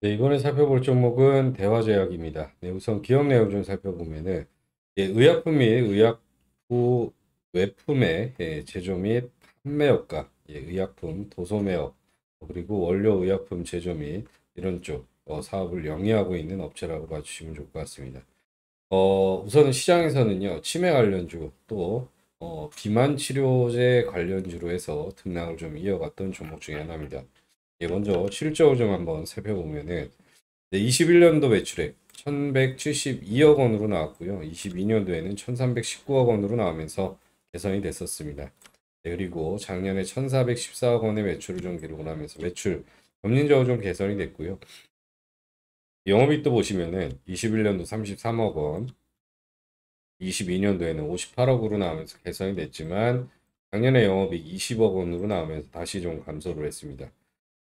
네, 이번에 살펴볼 종목은 대화제약입니다. 네, 우선 기업 내용 좀 살펴보면은 예, 의약품 및의약품 외품의 예, 제조 및 판매업과 예, 의약품 도소매업 그리고 원료 의약품 제조 및 이런 쪽 어, 사업을 영위하고 있는 업체라고 봐주시면 좋을 것 같습니다. 어, 우선 시장에서는요 치매 관련주 또 어, 비만 치료제 관련주로 해서 등락을 좀 이어갔던 종목 중에 하나입니다. 예, 먼저 실적을 좀 한번 살펴보면은 21년도 매출액 1172억 원으로 나왔고요. 22년도에는 1319억 원으로 나오면서 개선이 됐었습니다. 네, 그리고 작년에 1414억 원의 매출을 좀 기록을 하면서 매출 점진적으로 좀 개선이 됐고요. 영업이익도 보시면은 21년도 33억 원, 22년도에는 58억으로 나오면서 개선이 됐지만 작년에 영업이익 20억 원으로 나오면서 다시 좀 감소를 했습니다.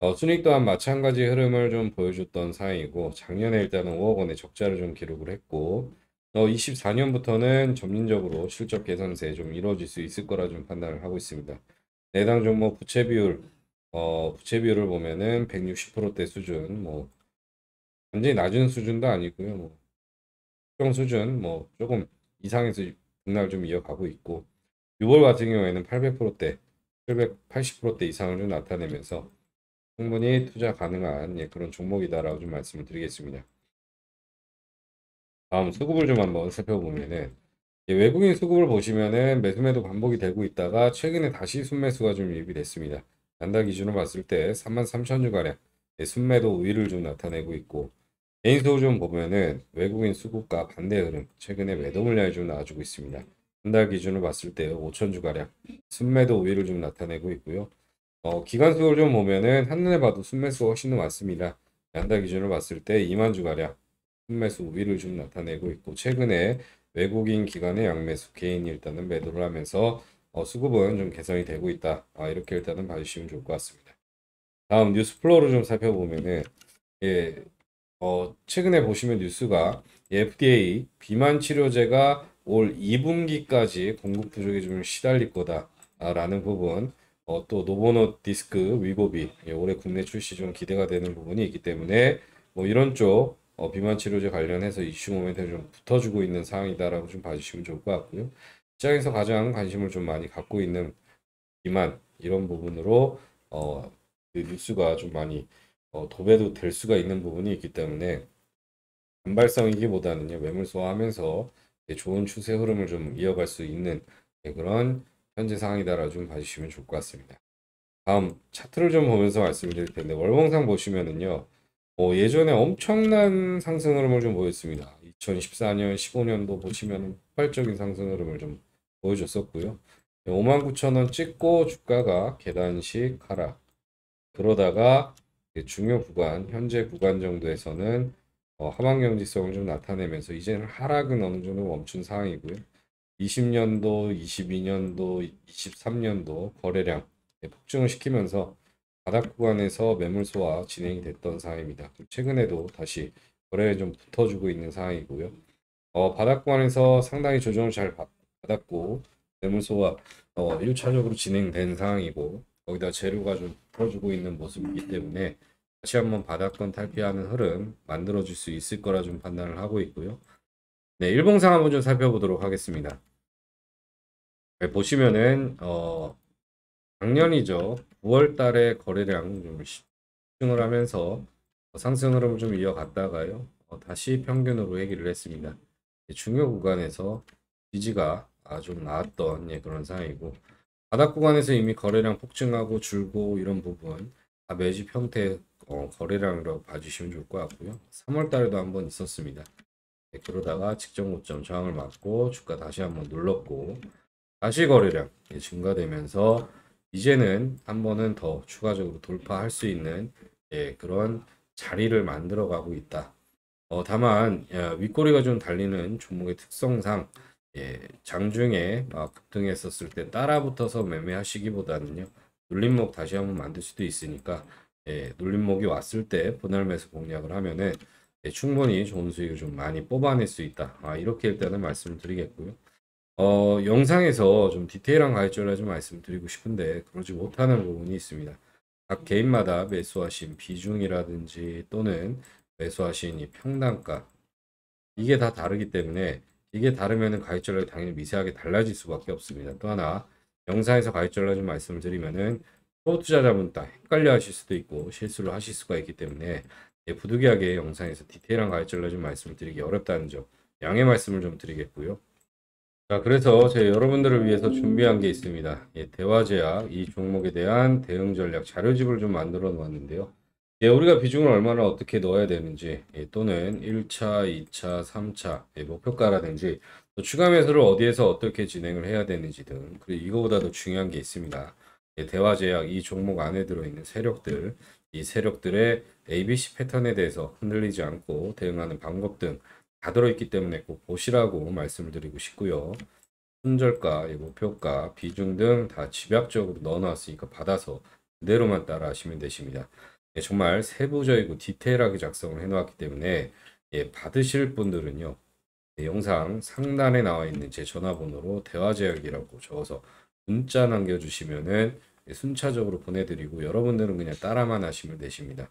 어, 순익 또한 마찬가지 흐름을 좀 보여줬던 상황이고 작년에 일단은 5억 원의 적자를 좀 기록을 했고 어, 24년부터는 점진적으로 실적 개선세 좀 이루어질 수 있을 거라 좀 판단을 하고 있습니다. 내당 종목 뭐 부채 비율 어, 부채 비율을 보면은 160%대 수준 뭐 굉장히 낮은 수준도 아니고요. 뭐 특정 수준 뭐 조금 이상에서 분할 좀 이어가고 있고 6월 같은 경우에는 800%대 780%대 이상을 좀 나타내면서 충분히 투자 가능한 예, 그런 종목이다라고 좀 말씀을 드리겠습니다. 다음 수급을 좀 한번 살펴보면은 예, 외국인 수급을 보시면은 매수매도 반복이 되고 있다가 최근에 다시 순매수가 좀 유입됐습니다. 이 단달 기준으로 봤을 때 33,000주가량 예, 순매도 우위를 좀 나타내고 있고 개인 수요 좀 보면은 외국인 수급과 반대 흐름 최근에 매도 물량이 좀 나와주고 있습니다. 한달 기준으로 봤을 때 5,000주가량 순매도 우위를 좀 나타내고 있고요. 어, 기간 수를 좀 보면은 한눈에 봐도 순매수가 훨씬 더 많습니다. 연달 기준으로 봤을 때 2만 주가량 순매수 우위를 좀 나타내고 있고 최근에 외국인 기관의 양매수 개인이 일단은 매도를 하면서 어, 수급은 좀 개선이 되고 있다. 아, 이렇게 일단은 봐주시면 좋을 것 같습니다. 다음 뉴스 플로우를 좀 살펴보면은 예, 어, 최근에 보시면 뉴스가 FDA 비만 치료제가 올 2분기까지 공급 부족에 좀 시달릴 거다라는 부분 어, 또 노보노 디스크 위고비 예, 올해 국내 출시 좀 기대가 되는 부분이 있기 때문에 뭐 이런 쪽 어, 비만 치료제 관련해서 이슈 모멘텀이 좀 붙어주고 있는 상황이다라고 좀 봐주시면 좋을 것 같고요. 시장에서 가장 관심을 좀 많이 갖고 있는 비만 이런 부분으로 어, 그 뉴스가 좀 많이 어, 도배도 될 수가 있는 부분이 있기 때문에 단발성이기보다는요 매물 소화하면서 예, 좋은 추세 흐름을 좀 이어갈 수 있는 예, 그런 현재 상황이다라 좀 봐주시면 좋을 것 같습니다. 다음 차트를 좀 보면서 말씀드릴 텐데 월봉상 보시면은요. 어, 예전에 엄청난 상승 흐름을 좀 보였습니다. 2014년, 15년도 보시면 폭발적인 상승 흐름을 좀 보여줬었고요. 5 9 0원 찍고 주가가 계단식 하락. 그러다가 중요 구간, 현재 구간 정도에서는 어, 하방경직성을 좀 나타내면서 이제는 하락은 어느 정도 멈춘 상황이고요. 20년도, 22년도, 23년도 거래량 폭증을 시키면서 바닥 구간에서 매물소화 진행이 됐던 상황입니다. 최근에도 다시 거래에 좀 붙어주고 있는 상황이고요. 어, 바닥 구간에서 상당히 조정을 잘 받았고 매물소화 어, 1차적으로 진행된 상황이고 거기다 재료가 좀붙어주고 있는 모습이기 때문에 다시 한번 바닥권 탈피하는 흐름 만들어질 수 있을 거라 좀 판단을 하고 있고요. 네, 일봉상 한번 좀 살펴보도록 하겠습니다. 네, 보시면은 어, 작년이죠. 9월 달에 거래량 좀 집중을 하면서 상승 흐름을 좀 이어갔다가요. 어, 다시 평균으로 얘기를 했습니다. 네, 중요 구간에서 지지가 아, 주 나왔던 예, 그런 상황이고 바닥 구간에서 이미 거래량 폭증하고 줄고 이런 부분 다 매집 형태 어, 거래량이라고 봐주시면 좋을 것 같고요. 3월 달에도 한번 있었습니다. 그러다가 직전 고점 저항을 맞고 주가 다시 한번 눌렀고 다시 거래량 증가되면서 이제는 한 번은 더 추가적으로 돌파할 수 있는 예, 그런 자리를 만들어 가고 있다. 어, 다만 윗꼬리가 좀 달리는 종목의 특성상 예, 장중에 막 급등했었을 때 따라붙어서 매매하시기보다는요 눌림목 다시 한번 만들 수도 있으니까 예, 눌림목이 왔을 때 분할 매수 공략을 하면은 네, 충분히 좋은 수익을 좀 많이 뽑아낼 수 있다. 아, 이렇게 일단은 말씀을 드리겠고요. 어, 영상에서 좀 디테일한 가이드를 좀 말씀드리고 싶은데 그러지 못하는 부분이 있습니다. 각 개인마다 매수하신 비중이라든지 또는 매수하신 이 평단가 이게 다 다르기 때문에 이게 다르면 가입전략이 당연히 미세하게 달라질 수밖에 없습니다. 또 하나 영상에서 가입전략 좀말씀 드리면은 초보자자분 딱 헷갈려 하실 수도 있고 실수를 하실 수가 있기 때문에 예, 부득이하게 영상에서 디테일한 가이드를 좀 말씀드리기 을 어렵다는 점 양해 말씀을 좀 드리겠고요. 자, 그래서 제 여러분들을 위해서 준비한 게 있습니다. 예, 대화제약 이 종목에 대한 대응 전략 자료집을 좀 만들어 놓았는데요. 예, 우리가 비중을 얼마나 어떻게 넣어야 되는지 예, 또는 1차, 2차, 3차 예, 목표가라든지 또 추가 매수를 어디에서 어떻게 진행을 해야 되는지 등 그리고 이거보다 더 중요한 게 있습니다. 예, 대화제약 이 종목 안에 들어있는 세력들 이 세력들의 ABC 패턴에 대해서 흔들리지 않고 대응하는 방법 등 다 들어있기 때문에 꼭 보시라고 말씀을 드리고 싶고요. 손절가, 목표가, 비중 등 다 집약적으로 넣어놨으니까 받아서 그대로만 따라하시면 되십니다. 예, 정말 세부적이고 디테일하게 작성을 해놓았기 때문에 예, 받으실 분들은요. 예, 영상 상단에 나와 있는 제 전화번호로 대화제약이라고 적어서 문자 남겨주시면은 예, 순차적으로 보내드리고 여러분들은 그냥 따라만 하시면 되십니다.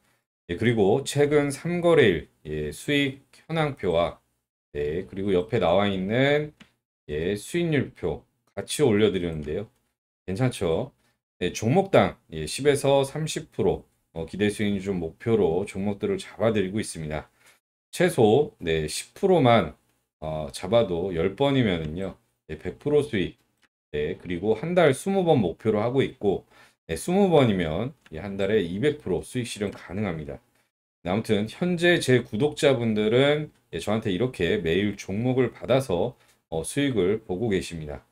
예, 그리고 최근 3거래일 예, 수익 현황표와 네, 그리고 옆에 나와 있는 예, 수익률표 같이 올려드렸는데요. 괜찮죠? 네, 종목당 예, 10에서 30% 어, 기대 수익률 좀 목표로 종목들을 잡아드리고 있습니다. 최소 네, 10%만 어, 잡아도 1 0번이면요 네, 예, 100% 수익. 네, 그리고 한 달 20번 목표로 하고 있고 20번이면 한 달에 200% 수익 실현 가능합니다. 아무튼 현재 제 구독자분들은 예, 저한테 이렇게 매일 종목을 받아서 어, 수익을 보고 계십니다.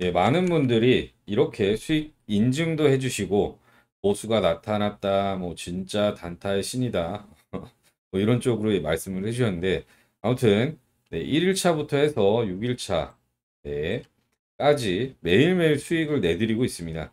예, 많은 분들이 이렇게 수익 인증도 해주시고 보수가 뭐 나타났다, 뭐 진짜 단타의 신이다 뭐 이런 쪽으로 말씀을 해주셨는데 아무튼 1일차부터 해서 6일차까지 매일매일 수익을 내드리고 있습니다.